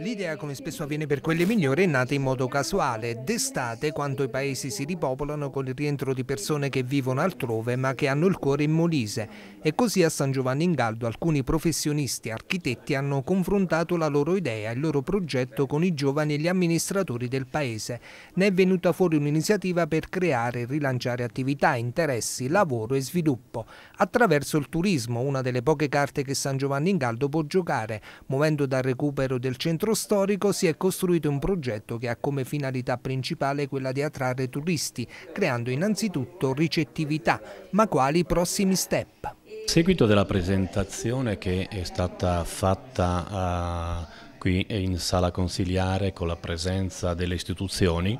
L'idea, come spesso avviene per quelle migliori, è nata in modo casuale. D'estate, quando i paesi si ripopolano con il rientro di persone che vivono altrove ma che hanno il cuore in Molise. E così a San Giovanni in Galdo alcuni professionisti e architetti hanno confrontato la loro idea, il loro progetto con i giovani e gli amministratori del paese. Ne è venuta fuori un'iniziativa per creare e rilanciare attività, interessi, lavoro e sviluppo. Attraverso il turismo, una delle poche carte che San Giovanni in Galdo può giocare, muovendo dal recupero del centro storico si è costruito un progetto che ha come finalità principale quella di attrarre turisti, creando innanzitutto ricettività, ma quali prossimi step? A seguito della presentazione che è stata fatta uh, qui in sala consiliare con la presenza delle istituzioni,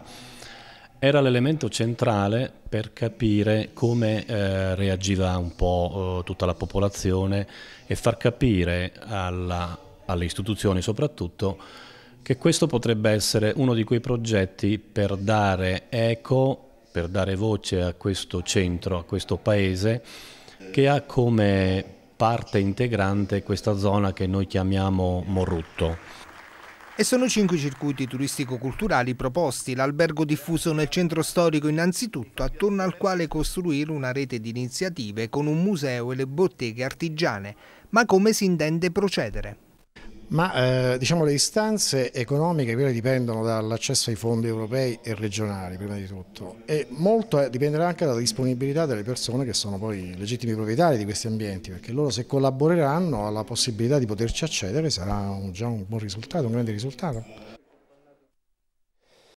era l'elemento centrale per capire come eh, reagiva un po' eh, tutta la popolazione e far capire alla, alle istituzioni soprattutto che questo potrebbe essere uno di quei progetti per dare eco, per dare voce a questo centro, a questo paese, che ha come parte integrante questa zona che noi chiamiamo Morrutto. E sono cinque circuiti turistico-culturali proposti, l'albergo diffuso nel centro storico innanzitutto, attorno al quale costruire una rete di iniziative con un museo e le botteghe artigiane. Ma come si intende procedere? Ma eh, diciamo le istanze economiche quelle dipendono dall'accesso ai fondi europei e regionali prima di tutto e molto eh, dipenderà anche dalla disponibilità delle persone che sono poi legittimi proprietari di questi ambienti perché loro se collaboreranno alla possibilità di poterci accedere sarà un, già un buon risultato, un grande risultato.